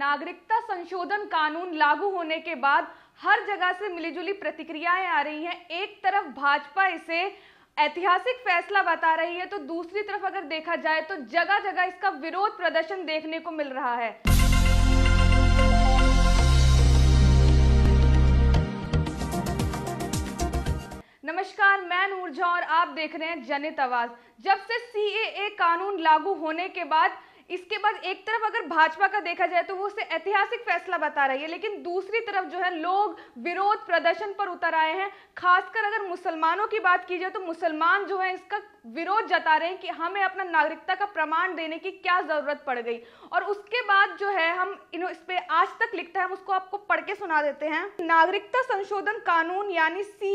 नागरिकता संशोधन कानून लागू होने के बाद हर जगह से मिलीजुली प्रतिक्रियाएं आ रही हैं एक तरफ भाजपा इसे ऐतिहासिक फैसला बता रही है तो दूसरी तरफ अगर देखा जाए तो जगह जगह इसका विरोध प्रदर्शन देखने को मिल रहा है नमस्कार मैं नूरझा और आप देख रहे हैं जनित आवाज जब से सीएए कानून लागू होने के बाद इसके बाद एक तरफ अगर भाजपा का देखा जाए तो वो उसे ऐतिहासिक फैसला बता रही है लेकिन दूसरी तरफ जो है लोग विरोध प्रदर्शन पर उतर आए हैं खासकर अगर मुसलमानों की बात की जाए तो मुसलमान जो है इसका विरोध जता रहे हैं कि हमें अपना नागरिकता का प्रमाण देने की क्या जरूरत पड़ गई और उसके बाद जो है हम इन इस पे आज तक लिखता है हम उसको आपको पढ़ के सुना देते हैं नागरिकता संशोधन कानून यानी सी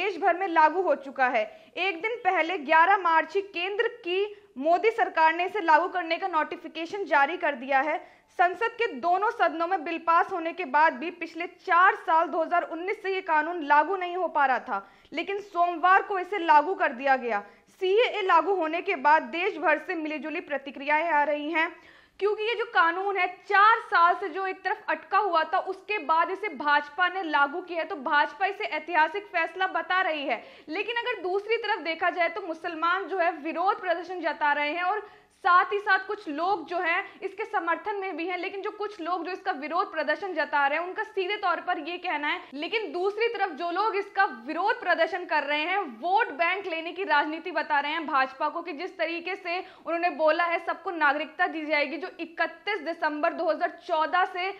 देश भर में लागू हो चुका है एक दिन पहले 11 मार्च ही केंद्र की मोदी सरकार ने इसे लागू करने का नोटिफिकेशन जारी कर दिया है संसद के दोनों सदनों में बिल पास होने के बाद भी पिछले चार साल 2019 से ये कानून लागू नहीं हो पा रहा था लेकिन सोमवार को इसे लागू कर दिया गया सीएए लागू होने के बाद देश भर से मिलीजुली प्रतिक्रियाएं आ रही हैं क्योंकि ये जो कानून है चार साल से जो एक तरफ अटका हुआ था उसके बाद इसे भाजपा ने लागू किया है तो भाजपा इसे ऐतिहासिक फैसला बता रही है लेकिन अगर दूसरी तरफ देखा जाए तो मुसलमान जो है विरोध प्रदर्शन जता रहे हैं और साथ ही साथ कुछ लोग जो हैं इसके समर्थन में भी हैं लेकिन जो कुछ लोग जो इसका विरोध प्रदर्शन जता रहे हैं उनका सीधे तौर पर यह कहना है लेकिन दूसरी तरफ जो लोग इसका विरोध प्रदर्शन कर रहे हैं वोट बैंक लेने की राजनीति बता रहे हैं भाजपा को कि जिस तरीके से उन्होंने बोला है सबको नागरिकता दी जाएगी जो इकतीस दिसंबर दो से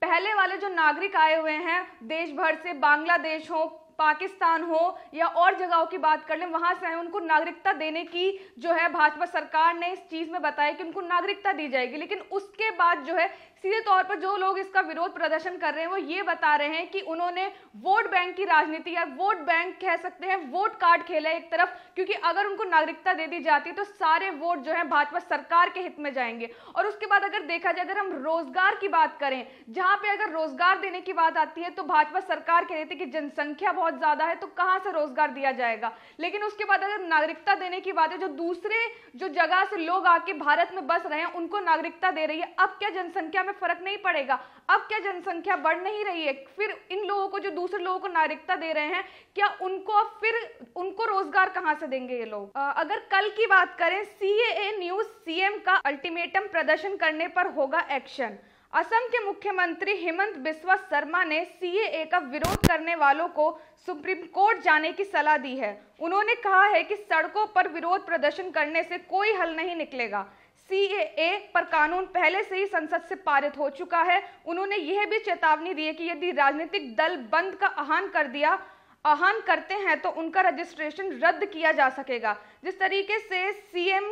पहले वाले जो नागरिक आए हुए हैं देश भर से बांग्लादेश हो पाकिस्तान हो या और जगहों की बात कर लें वहां से आए उनको नागरिकता देने की जो है भाजपा सरकार ने इस चीज में बताया कि उनको नागरिकता दी जाएगी लेकिन उसके बाद जो है सीधे तौर पर जो लोग इसका विरोध प्रदर्शन कर रहे हैं वो ये बता रहे हैं कि उन्होंने वोट बैंक की राजनीति या वोट बैंक कह सकते हैं वोट कार्ड खेला है एक तरफ क्योंकि अगर उनको नागरिकता दे दी जाती है तो सारे वोट जो है भाजपा सरकार के हित में जाएंगे और उसके बाद अगर देखा जाए अगर हम रोजगार की बात करें जहां पर अगर रोजगार देने की बात आती है तो भाजपा सरकार कह रही थी कि जनसंख्या बहुत बहुत ज़्यादा है तो कहां से रोजगार दिया जाएगा लेकिन उसके बाद अगर नागरिकता देने की बात है जो दूसरे जो जगह से लोग आके भारत में बस रहे हैं उनको नागरिकता दे रही है अब क्या जनसंख्या में फर्क नहीं पड़ेगा अब क्या जनसंख्या बढ़ नहीं रही है फिर इन लोगों को जो दूसरे लोगों को नागरिकता दे रहे हैं क्या उनको फिर उनको रोजगार कहां से देंगे ये लोग अगर कल की बात करें सी न्यूज सीएम का अल्टीमेटम प्रदर्शन करने पर होगा एक्शन असम के मुख्यमंत्री हेमंत बिस्वा शर्मा ने सीएए का विरोध करने वालों को सुप्रीम कोर्ट जाने की सलाह दी है उन्होंने कहा है कि सड़कों पर विरोध प्रदर्शन करने से कोई हल नहीं निकलेगा सीएए पर कानून पहले से ही संसद से पारित हो चुका है उन्होंने यह भी चेतावनी दी है कि यदि राजनीतिक दल बंद का आह्वान कर दिया आह्वान करते हैं तो उनका रजिस्ट्रेशन रद्द किया जा सकेगा जिस तरीके से सीएम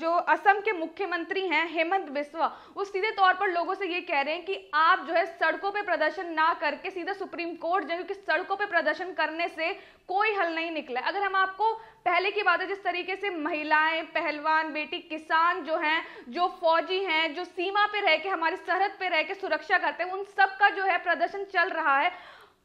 जो असम के मुख्यमंत्री हैं हेमंत बिस्वा वो सीधे तौर पर लोगों से ये कह रहे हैं कि आप जो है सड़कों पे प्रदर्शन ना करके सीधे सुप्रीम कोर्ट जाए क्योंकि सड़कों पे प्रदर्शन करने से कोई हल नहीं निकला अगर हम आपको पहले की बात है जिस तरीके से महिलाएं पहलवान बेटी किसान जो हैं जो फौजी हैं जो सीमा पे रह के हमारी सरहद पे रह के सुरक्षा करते हैं उन सब का जो है प्रदर्शन चल रहा है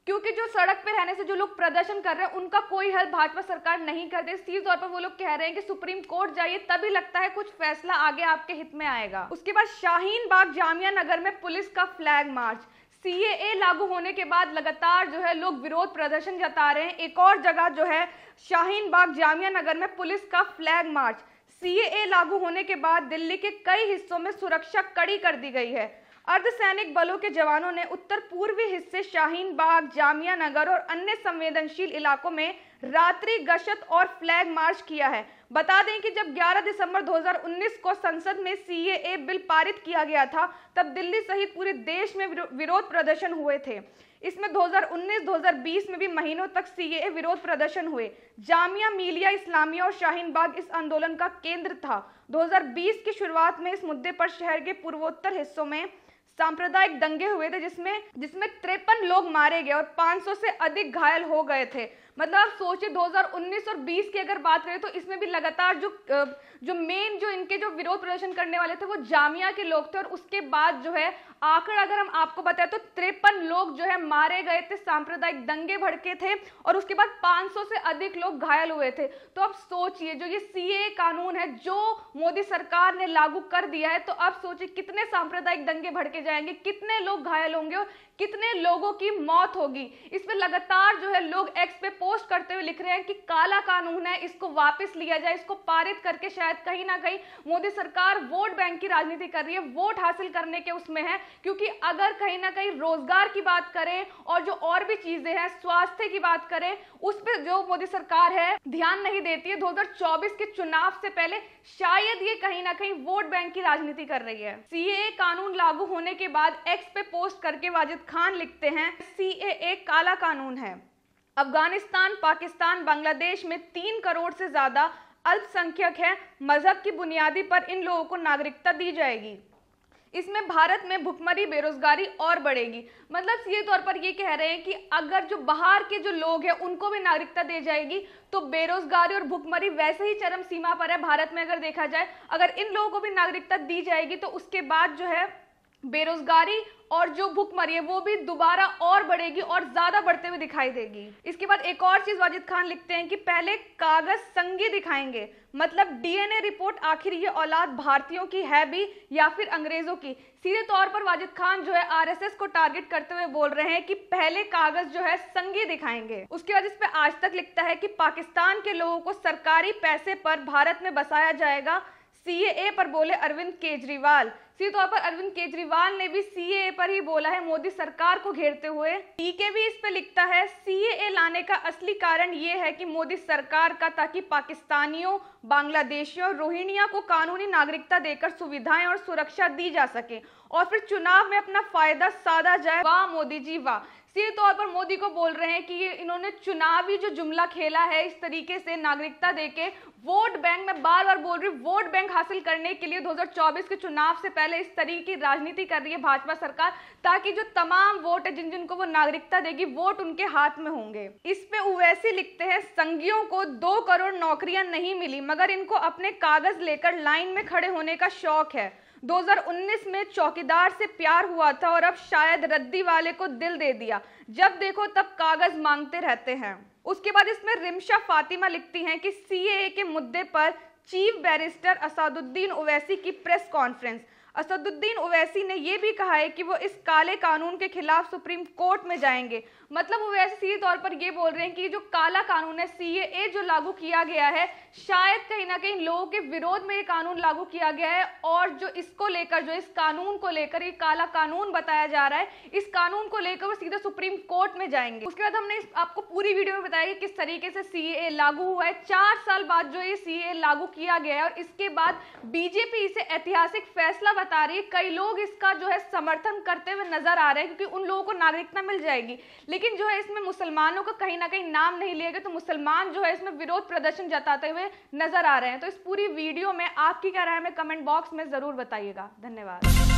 क्योंकि जो सड़क पे रहने से जो लोग प्रदर्शन कर रहे हैं उनका कोई हल भाजपा सरकार नहीं करते सीधे तौर पर वो लोग कह रहे हैं कि सुप्रीम कोर्ट जाइए तभी लगता है कुछ फैसला आगे आपके हित में आएगा उसके बाद शाहीन बाग जामिया नगर में पुलिस का फ्लैग मार्च सीएए लागू होने के बाद लगातार जो है लोग विरोध प्रदर्शन जता रहे हैं एक और जगह जो है शाहीन बाग जामिया नगर में पुलिस का फ्लैग मार्च सीएए लागू होने के बाद दिल्ली के कई हिस्सों में सुरक्षा कड़ी कर दी गई है अर्धसैनिक बलों के जवानों ने उत्तर पूर्वी हिस्से शाहीन बाग जामिया नगर और अन्य संवेदनशील इलाकों में रात्रि गश्त और फ्लैग मार्च किया है बता दें कि जब 11 दिसंबर 2019 को संसद में सी बिल पारित किया गया था तब दिल्ली सहित पूरे देश में विरोध प्रदर्शन हुए थे इसमें 2019-2020 में भी महीनों तक सी विरोध प्रदर्शन हुए जामिया मिलिया इस्लामिया और शाहीन बाग इस आंदोलन का केंद्र था 2020 की शुरुआत में इस मुद्दे पर शहर के पूर्वोत्तर हिस्सों में सांप्रदायिक दंगे हुए थे जिसमें जिसमें तिरपन लोग मारे गए और 500 से अधिक घायल हो गए थे मतलब आप सोचिए 2019 और 20 की अगर बात करें तो इसमें भी लगातार जो जो मेन जो इनके जो विरोध प्रदर्शन करने वाले थे वो जामिया के लोग थे और उसके बाद जो है आंकड़ा अगर हम आपको बताएं तो तिरपन लोग जो है मारे गए थे सांप्रदायिक दंगे भड़के थे और उसके बाद 500 से अधिक लोग घायल हुए थे तो आप सोचिए जो ये सी कानून है जो मोदी सरकार ने लागू कर दिया है तो आप सोचिए कितने सांप्रदायिक दंगे भड़के जाएंगे कितने लोग घायल होंगे और कितने लोगों की मौत होगी इस पर लगातार जो है लोग एक्स पे पोस्ट करते हुए लिख रहे हैं कि काला कानून है इसको वापस लिया जाए इसको पारित करके शायद कहीं ना कहीं मोदी सरकार वोट बैंक की राजनीति कर रही है वोट हासिल करने के उसमें है क्योंकि अगर कहीं ना कहीं रोजगार की बात करें और जो और भी चीजें हैं स्वास्थ्य की बात करें उस पर जो मोदी सरकार है ध्यान नहीं देती है दो के चुनाव से पहले शायद ये कहीं ना कहीं वोट बैंक की राजनीति कर रही है सीएए कानून लागू होने के बाद एक्स पे पोस्ट करके वाजिद खान लिखते हैं सीएए काला कानून है अफगानिस्तान पाकिस्तान बांग्लादेश में तीन करोड़ से ज्यादा अल्पसंख्यक हैं मजहब की बुनियादी पर इन लोगों को नागरिकता दी जाएगी इसमें भारत में भुखमरी बेरोजगारी और बढ़ेगी मतलब सीधे तौर पर ये कह रहे हैं कि अगर जो बाहर के जो लोग हैं उनको भी नागरिकता दे जाएगी तो बेरोजगारी और भुखमरी वैसे ही चरम सीमा पर है भारत में अगर देखा जाए अगर इन लोगों को भी नागरिकता दी जाएगी तो उसके बाद जो है बेरोजगारी और जो भूखमरी है वो भी दोबारा और बढ़ेगी और ज्यादा बढ़ते हुए दिखाई देगी इसके बाद एक और चीज वाजिद खान लिखते हैं कि पहले कागज संगी दिखाएंगे मतलब डीएनए रिपोर्ट आखिर ये औलाद भारतीयों की है भी या फिर अंग्रेजों की सीधे तौर पर वाजिद खान जो है आरएसएस को टारगेट करते हुए बोल रहे हैं कि पहले कागज जो है संगी दिखाएंगे उसके बाद इस पर आज तक लिखता है कि पाकिस्तान के लोगों को सरकारी पैसे पर भारत में बसाया जाएगा सीएए पर बोले अरविंद केजरीवाल इसी तौर पर अरविंद केजरीवाल ने भी सीएए पर ही बोला है मोदी सरकार को घेरते हुए टीके भी इस पर लिखता है सीएए लाने का असली कारण ये है कि मोदी सरकार का ताकि पाकिस्तानियों बांग्लादेशियों और को कानूनी नागरिकता देकर सुविधाएं और सुरक्षा दी जा सके और फिर चुनाव में अपना फायदा साधा जाए वाह मोदी जी वाह सीधे तौर पर मोदी को बोल रहे हैं कि इन्होंने चुनावी जो जुमला खेला है इस तरीके से नागरिकता देके वोट बैंक में बार बार बोल रही हूँ वोट बैंक हासिल करने के लिए 2024 के चुनाव से पहले इस तरीके की राजनीति कर रही है भाजपा सरकार ताकि जो तमाम वोट है जिन जिनको वो नागरिकता देगी वोट उनके हाथ में होंगे इस पे उवैसी लिखते हैं संघियों को दो करोड़ नौकरियां नहीं मिली मगर इनको अपने कागज लेकर लाइन में खड़े होने का शौक है 2019 में चौकीदार से प्यार हुआ था और अब शायद रद्दी वाले को दिल दे दिया जब देखो तब कागज मांगते रहते हैं उसके बाद इसमें रिमशा फातिमा लिखती हैं कि सीएए के मुद्दे पर चीफ बैरिस्टर असादुद्दीन ओवैसी की प्रेस कॉन्फ्रेंस असदुद्दीन ओवैसी ने यह भी कहा है कि वो इस काले कानून के खिलाफ सुप्रीम कोर्ट में जाएंगे मतलब ओवैसी सीधे तौर पर यह बोल रहे हैं कि जो काला कानून है सीएए जो लागू किया गया है शायद कहीं ना कहीं लोगों के विरोध में ये कानून लागू किया गया है और जो इसको लेकर जो इस कानून को लेकर ये काला कानून बताया जा रहा है इस कानून को लेकर वो सीधे सुप्रीम कोर्ट में जाएंगे उसके बाद हमने आपको पूरी वीडियो में बताया कि किस तरीके से सी लागू हुआ है चार साल बाद जो ये सी लागू किया गया है और इसके बाद बीजेपी इसे ऐतिहासिक फैसला बता रही है कई लोग इसका जो है समर्थन करते हुए नजर आ रहे हैं क्योंकि उन लोगों को नागरिकता मिल जाएगी लेकिन जो है इसमें मुसलमानों का कहीं ना कहीं नाम नहीं लिया गया तो मुसलमान जो है इसमें विरोध प्रदर्शन जताते हुए नजर आ रहे हैं तो इस पूरी वीडियो में आपकी क्या राय हमें कमेंट बॉक्स में जरूर बताइएगा धन्यवाद